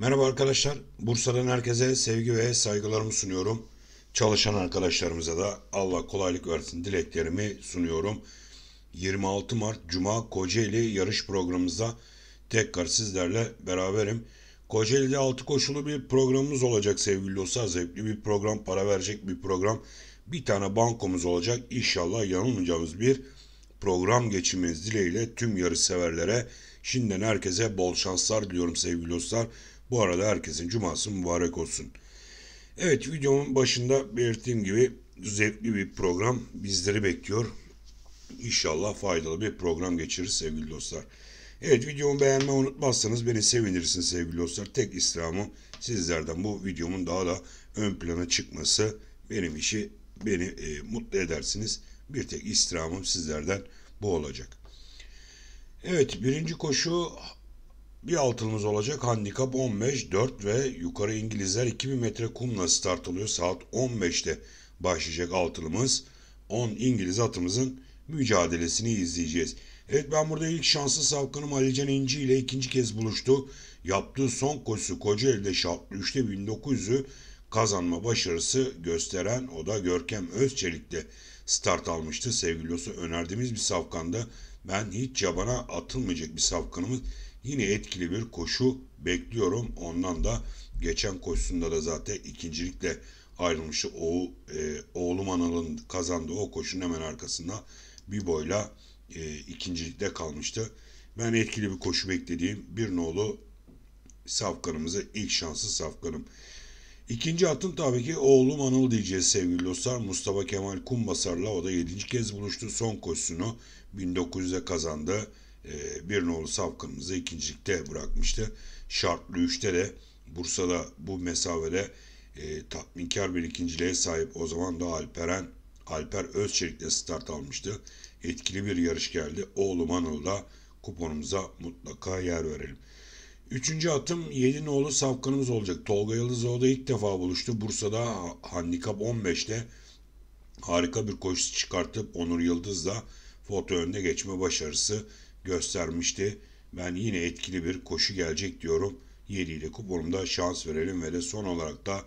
Merhaba arkadaşlar. Bursa'dan herkese sevgi ve saygılarımı sunuyorum. Çalışan arkadaşlarımıza da Allah kolaylık versin dileklerimi sunuyorum. 26 Mart Cuma Kocaeli yarış programımızda tekrar sizlerle beraberim. Kocaeli'de altı koşulu bir programımız olacak sevgili dostlar. Zevkli bir program, para verecek bir program. Bir tane bankomuz olacak. İnşallah yanılmayacağımız bir program geçirmeniz dileğiyle tüm yarış severlere şimdiden herkese bol şanslar diliyorum sevgili dostlar. Bu arada herkesin cuması mübarek olsun. Evet videomun başında belirttiğim gibi zevkli bir program bizleri bekliyor. İnşallah faydalı bir program geçiririz sevgili dostlar. Evet videomu beğenmeyi unutmazsanız beni sevinirsiniz sevgili dostlar. Tek istirhamım sizlerden bu videomun daha da ön plana çıkması benim işi beni e, mutlu edersiniz. Bir tek istirhamım sizlerden bu olacak. Evet birinci koşu bir altımız olacak handikap 15, 4 ve yukarı İngilizler 2000 metre kumla start oluyor. Saat 15'te başlayacak altılımız. 10 İngiliz atımızın mücadelesini izleyeceğiz. Evet ben burada ilk şanslı savkanım Alican İnci ile ikinci kez buluştu. Yaptığı son koşusu Kocaeli'de şartlı 3'te 1900'ü kazanma başarısı gösteren o da Görkem Özçelik'te start almıştı. Sevgili Yosu önerdiğimiz bir savkanda ben hiç yabana atılmayacak bir savkanımız Yine etkili bir koşu bekliyorum. Ondan da geçen koşusunda da zaten ikincilikle ayrılmıştı. O, e, oğlum Anal'ın kazandığı o koşunun hemen arkasında bir boyla e, ikincilikte kalmıştı. Ben etkili bir koşu beklediğim bir nolu safkanımızı ilk şanslı safkanım. İkinci atın tabii ki oğlum Anıl diyeceğiz sevgili dostlar. Mustafa Kemal Kumbasar'la o da 7. kez buluştu. Son koşusunu 1900'e kazandı. Ee, bir nolu Safkan'ımızı ikincilikte bırakmıştı. Şartlı 3'te de Bursa'da bu mesafede e, tatminkar bir ikinciliğe sahip o zaman da Alperen Alper Özçelik'le start almıştı. Etkili bir yarış geldi. Oğlum Anıl'da kuponumuza mutlaka yer verelim. Üçüncü atım 7 nolu safkanımız olacak. Tolga Yıldızoğlu da ilk defa buluştu. Bursa'da handikap 15'te harika bir koşu çıkartıp Onur Yıldız'la foto önüne geçme başarısı göstermişti. Ben yine etkili bir koşu gelecek diyorum. 7 ile kuponumda şans verelim ve de son olarak da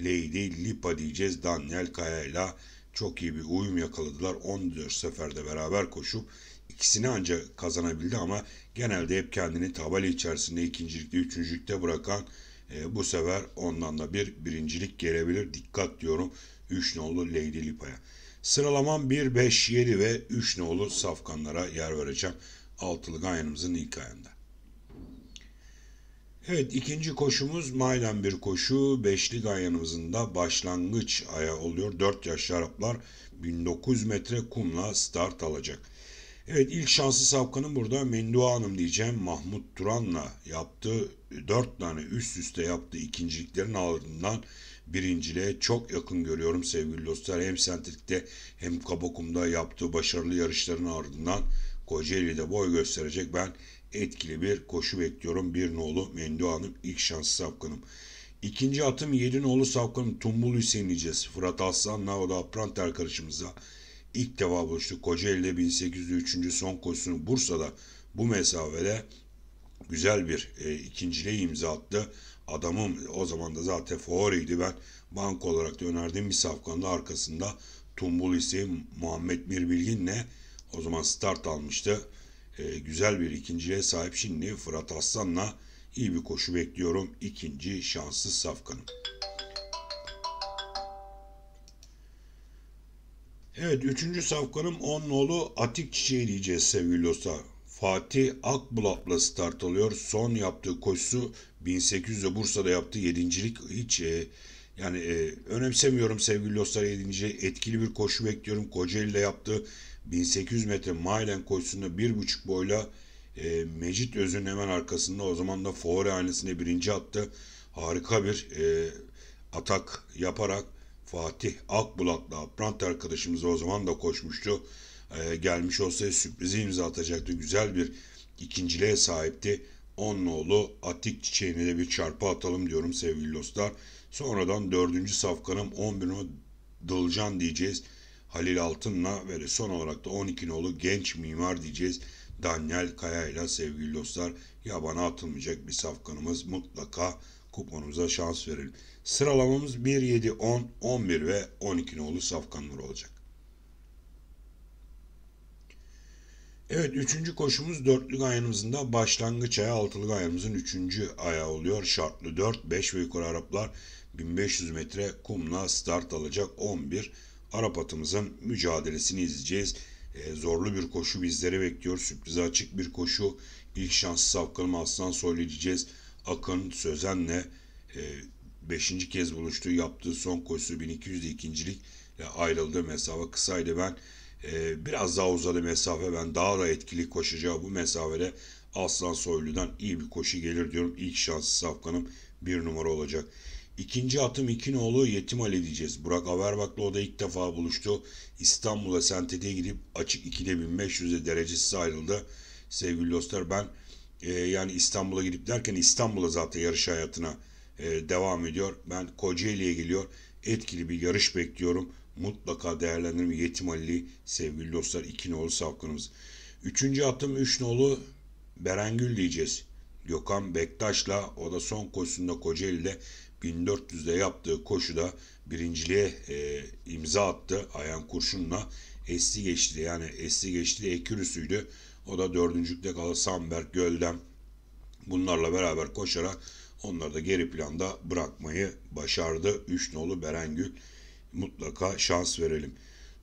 Lady Lipa diyeceğiz. Daniel Kaya ile çok iyi bir uyum yakaladılar. 14 seferde beraber koşup ikisini ancak kazanabildi ama genelde hep kendini tabela içerisinde ikincilikte, üçüncülükte bırakan e, bu sefer ondan da bir birincilik gelebilir. Dikkat diyorum 3 nolu Lady Lipa'ya. Sıralamam 1, 5, 7 ve 3 nolu safkanlara yer vereceğim altılı ganyanımızın ilk ayında. Evet ikinci koşumuz maydan bir koşu. Beşli ganyanımızın da başlangıç aya oluyor. 4 yaş Araplar 1900 metre kumla start alacak. Evet ilk şanslı sapkanın burada Mendua Hanım diyeceğim. Mahmut Turan'la yaptığı 4 tane üst üste yaptığı ikinciliklerin ardından birinciliğe çok yakın görüyorum sevgili dostlar. Hem sentrikte hem kabakumda yaptığı başarılı yarışların ardından Kocaeli'de boy gösterecek ben etkili bir koşu bekliyorum. Bir nolu Mendoğan'ım ilk şanslı sapkınım. İkinci atım yedi nolu sapkınım Tumbul Hüseyinleyeceğiz. Fırat Aslan Navoda Pranter karışımıza ilk defa buluştuk. Kocaeli'de 1803. son koşusunu Bursa'da bu mesafede güzel bir e, ikinciliğe imza attı. Adamım o zaman da zaten favoriydi ben. Bank olarak da önerdiğim bir safkanda arkasında Tumbul Hüseyin Muhammed Mirbilgin'le o zaman start almıştı. E, güzel bir ikinciye sahip şimdi Fırat Aslan'la iyi bir koşu bekliyorum. İkinci şanssız safkanım. Evet üçüncü safkanım 10 nolu Atik Çiçeği diyeceğiz sevgili dostlar. Fatih Akbulatla start alıyor. Son yaptığı koşusu 1800'de Bursa'da yaptığı yedincilik hiç e, yani e, önemsemiyorum sevgili dostlar yedinci. Etkili bir koşu bekliyorum. Kocaeli'de yaptığı 1800 metre Mailen koşusunda 1.5 boyla e, Mecit Öz'ün hemen arkasında o zaman da Favori ailesine birinci attı. Harika bir e, atak yaparak Fatih Akbulat'la Brant arkadaşımız o zaman da koşmuştu. E, gelmiş olsaydı sürprizi imza atacaktı. Güzel bir ikinciliğe sahipti. Onnoğlu Atik çiçeğine de bir çarpı atalım diyorum sevgili dostlar. Sonradan dördüncü safkanım 11 Dılcan diyeceğiz. Halil Altın'la ve son olarak da 12 nolu genç mimar diyeceğiz. Daniel Kaya ile sevgili dostlar yabana atılmayacak bir safkanımız mutlaka kuponumuza şans verelim. Sıralamamız 1, 7, 10, 11 ve 12 nolu safkanlar olacak. Evet üçüncü koşumuz dörtlük ayağımızın da başlangıç ayağı altılık ayağımızın üçüncü ayağı oluyor. Şartlı 4, 5 ve yukarı Araplar 1500 metre kumla start alacak 11 Arap atımızın mücadelesini izleyeceğiz. E, zorlu bir koşu bizleri bekliyor. Sürprize açık bir koşu. İlk şanslı safkanım Aslan söyleyeceğiz. Akın Sözen'le e, kez buluştu. Yaptığı son koşusu 1200'de ikincilik e, ayrıldı. Mesafe kısaydı ben. E, biraz daha uzadı mesafe. Ben daha da etkili koşacağı bu mesafede Aslan Soylu'dan iyi bir koşu gelir diyorum. İlk şanslı safkanım bir numara olacak. İkinci atım İkinoğlu yetim Ali diyeceğiz. Burak Averbak'la o da ilk defa buluştu. İstanbul'a sentete gidip açık 2'de 1500'e derecesi ayrıldı. Sevgili dostlar ben e, yani İstanbul'a gidip derken İstanbul'a zaten yarış hayatına e, devam ediyor. Ben Kocaeli'ye geliyor. Etkili bir yarış bekliyorum. Mutlaka değerlendirim. Yetim Ali sevgili dostlar İkinoğlu Safkan'ımız. Üçüncü atım üç nolu Berengül diyeceğiz. Gökhan Bektaş'la o da son koşusunda Kocaeli'de 1400'de yaptığı koşuda birinciliğe e, imza attı Ayan Kurşun'la. Esti geçti yani Esti geçti Ekürüsü'ydü. O da dördüncükte kalı Samberg, gölden bunlarla beraber koşarak onları da geri planda bırakmayı başardı. 3 nolu Berengül mutlaka şans verelim.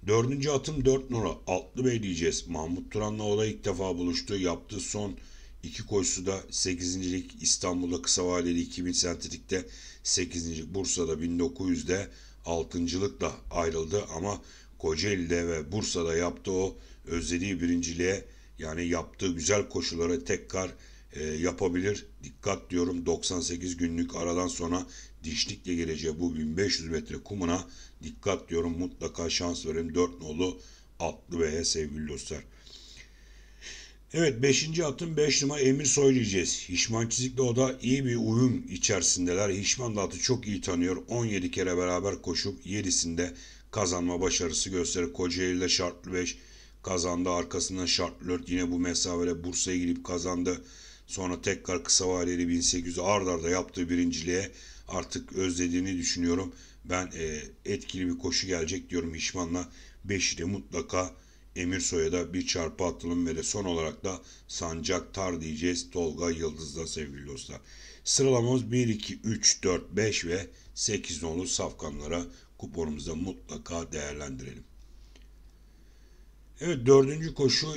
Dördüncü atım 4 nolu Altlı Bey diyeceğiz. Mahmut Turan'la o da ilk defa buluştu. yaptı son İki koşusu da 8. lig İstanbul'da kısa vadeli 2000 sentetikte 8. Bursa'da 1900'de 6.lıkla ayrıldı ama Kocaeli'de ve Bursa'da yaptığı o özlediği birinciliğe yani yaptığı güzel koşulara tekrar e, yapabilir. Dikkat diyorum 98 günlük aradan sonra dişlikle geleceği bu 1500 metre kumuna dikkat diyorum mutlaka şans verin 4 nolu atlı veya sevgili dostlar. Evet 5. atın 5 numara Emir Soyleyeceğiz. Hişman çizikli o da iyi bir uyum içerisindeler. Hişman da atı çok iyi tanıyor. 17 kere beraber koşup 7'sinde kazanma başarısı gösterir. Kocaeli'de şartlı 5 kazandı. Arkasından şartlı 4 yine bu mesafede Bursa'ya girip kazandı. Sonra tekrar kısa vadeli 1800 ard arda yaptığı birinciliğe artık özlediğini düşünüyorum. Ben e, etkili bir koşu gelecek diyorum Hişman'la. 5'i de mutlaka Emirsoy'a da bir çarpı atalım ve de son olarak da Sancak Tar diyeceğiz Tolga Yıldız'da sevgili dostlar. Sıralamamız 1, 2, 3, 4, 5 ve 8 nolu safkanlara kuponumuzda mutlaka değerlendirelim. Evet dördüncü koşu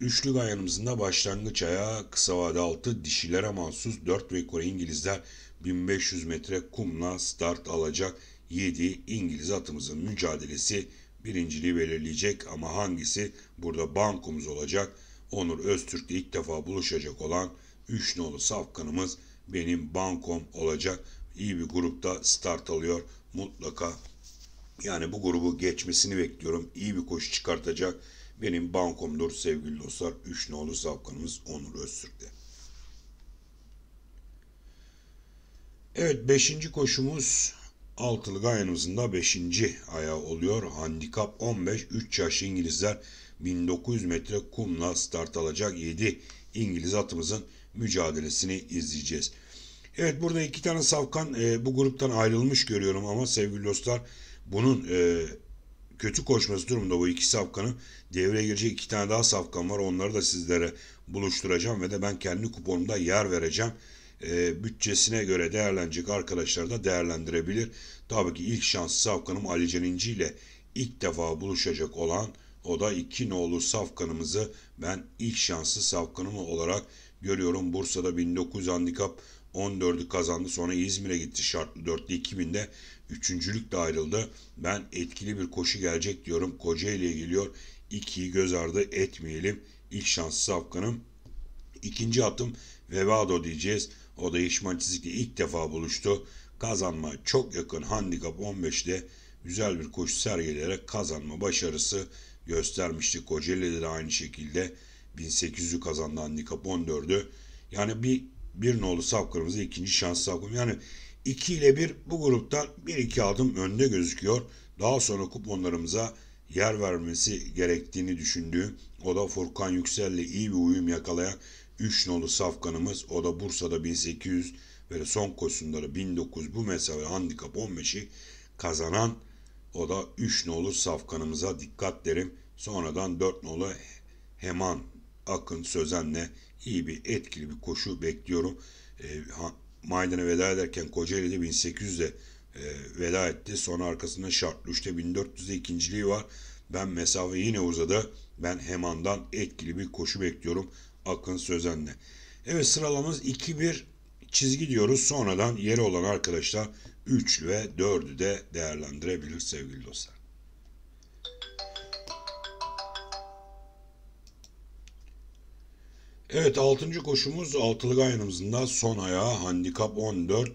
üçlü gayanımızın da başlangıç ayağı kısa vade altı dişilere mahsus 4 ve Kore İngilizler 1500 metre kumla start alacak 7 İngiliz atımızın mücadelesi birinciliği belirleyecek ama hangisi burada bankumuz olacak? Onur Öztürk'le ilk defa buluşacak olan 3 nolu safkanımız benim bankom olacak. İyi bir grupta start alıyor mutlaka. Yani bu grubu geçmesini bekliyorum. İyi bir koşu çıkartacak. Benim bankomdur sevgili dostlar. 3 nolu safkanımız Onur Öztürk'te. Evet 5. koşumuz Altılı Gayanımızın da 5. ayağı oluyor. Handikap 15. 3 yaş İngilizler 1900 metre kumla start alacak 7 İngiliz atımızın mücadelesini izleyeceğiz. Evet burada iki tane savkan e, bu gruptan ayrılmış görüyorum ama sevgili dostlar bunun e, kötü koşması durumunda bu iki savkanın devreye girecek iki tane daha savkan var. Onları da sizlere buluşturacağım ve de ben kendi kuponumda yer vereceğim e, bütçesine göre değerlenecek arkadaşlar da değerlendirebilir. Tabii ki ilk şanslı safkanım Ali Ceninci ile ilk defa buluşacak olan o da iki nolu safkanımızı ben ilk şanslı safkanımı olarak görüyorum. Bursa'da 1900 handikap 14'ü kazandı. Sonra İzmir'e gitti şartlı 4'lü 2000'de. Üçüncülükle ayrıldı. Ben etkili bir koşu gelecek diyorum. Kocaeli'ye geliyor. 2'yi göz ardı etmeyelim. İlk şanslı safkanım. İkinci atım Vevado diyeceğiz. O da İsmail Çizik'le ilk defa buluştu. Kazanma çok yakın handikap 15'te güzel bir koşu sergileyerek kazanma başarısı göstermişti. Kocaeli'de de aynı şekilde 1800'ü kazandı handikap 14'ü. Yani bir, bir nolu saf kırmızı ikinci şans saf kırmızı. Yani 2 ile 1 bu gruptan 1-2 adım önde gözüküyor. Daha sonra kuponlarımıza yer vermesi gerektiğini düşündüğü o da Furkan Yüksel ile iyi bir uyum yakalayan 3 nolu safkanımız o da Bursa'da 1800 ve son koşulları 1900 bu mesafe handikap 15'i kazanan o da 3 nolu safkanımıza dikkat derim. Sonradan 4 nolu Heman Akın Sözen'le iyi bir etkili bir koşu bekliyorum. E, Maydan'a veda ederken Kocaeli'de 1800'de e, veda etti. Sonra arkasında şartlı 3'te 1400'de ikinciliği var. Ben mesafe yine uzadı. Ben Heman'dan etkili bir koşu bekliyorum. Akın Sözen'le. Evet sıralamız 2-1 çizgi diyoruz. Sonradan yeri olan arkadaşlar 3 ve 4'ü de değerlendirebilir sevgili dostlar. Evet 6. koşumuz altılı gayanımızın da son ayağı handikap 14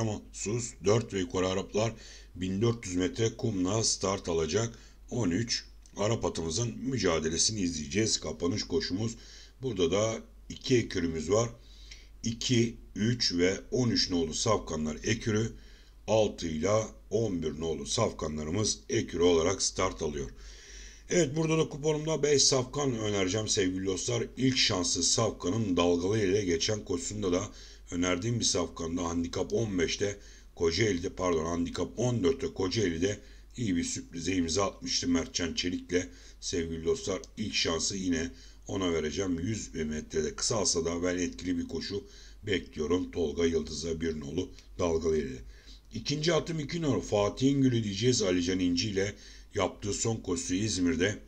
ama sus 4 ve yukarı Araplar 1400 metre kumla start alacak 13 Arap atımızın mücadelesini izleyeceğiz. Kapanış koşumuz Burada da iki ekürümüz var. 2, 3 ve 13 nolu safkanlar ekürü 6 ile 11 nolu safkanlarımız ekürü olarak start alıyor. Evet burada da kuponumda 5 safkan önereceğim sevgili dostlar. İlk şanslı safkanın dalgalı ile geçen koşusunda da önerdiğim bir safkanda handikap 15'te Kocaeli'de pardon handikap 14'te Kocaeli'de iyi bir sürprize imza atmıştı Mertcan Çelik'le sevgili dostlar. ilk şansı yine ona vereceğim 100 metrede kısa alsa da ben etkili bir koşu bekliyorum. Tolga Yıldız'a bir nolu dalgalı ile. İkinci atım iki nolu. Fatih'in gülü diyeceğiz Alican İnci ile yaptığı son koşusu İzmir'de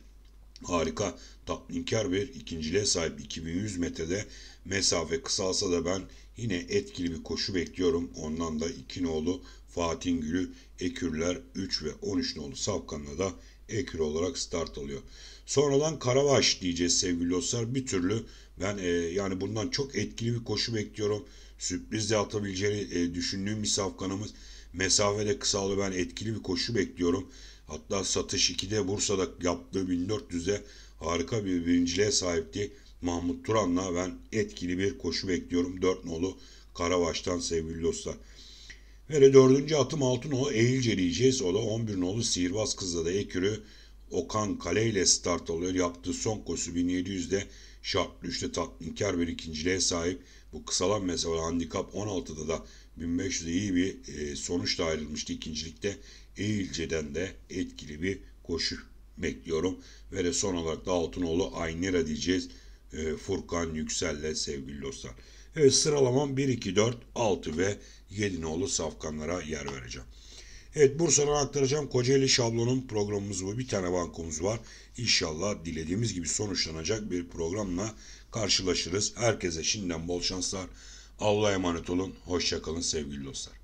harika tatminkar bir ikinciliğe sahip 2100 metrede mesafe kısalsa da ben yine etkili bir koşu bekliyorum. Ondan da iki nolu Fatih Gülü Ekürler 3 ve 13 nolu savkanla da Ekür olarak start alıyor. Sonradan Karavaş diyeceğiz sevgili dostlar. Bir türlü ben e, yani bundan çok etkili bir koşu bekliyorum. Sürpriz de atabileceğini e, düşündüğüm bir Safkan'ımız. Mesafede kısaldı ben etkili bir koşu bekliyorum. Hatta satış 2'de Bursa'da yaptığı 1400'e harika bir birinciliğe sahipti. Mahmut Turan'la ben etkili bir koşu bekliyorum. 4 nolu Karavaş'tan sevgili dostlar. Hele dördüncü atım altın o eğilceleyeceğiz. O da 11 nolu sihirbaz kızla da ekürü Okan Kale ile start alıyor. Yaptığı son koşu 1700'de şartlı 3'te tatminkar bir ikinciliğe sahip. Bu kısalan mesela handikap 16'da da 1500'de iyi bir e, sonuçla ayrılmıştı ikincilikte. Eğilce'den de etkili bir koşu bekliyorum. Ve de son olarak da Altınoğlu Aynera diyeceğiz. E, Furkan Yüksel'le sevgili dostlar. Evet sıralamam 1, 2, 4, 6 ve 7 nolu safkanlara yer vereceğim. Evet Bursa'dan aktaracağım. Kocaeli şablonun programımız bu. Bir tane bankomuz var. İnşallah dilediğimiz gibi sonuçlanacak bir programla karşılaşırız. Herkese şimdiden bol şanslar. Allah'a emanet olun. Hoşçakalın sevgili dostlar.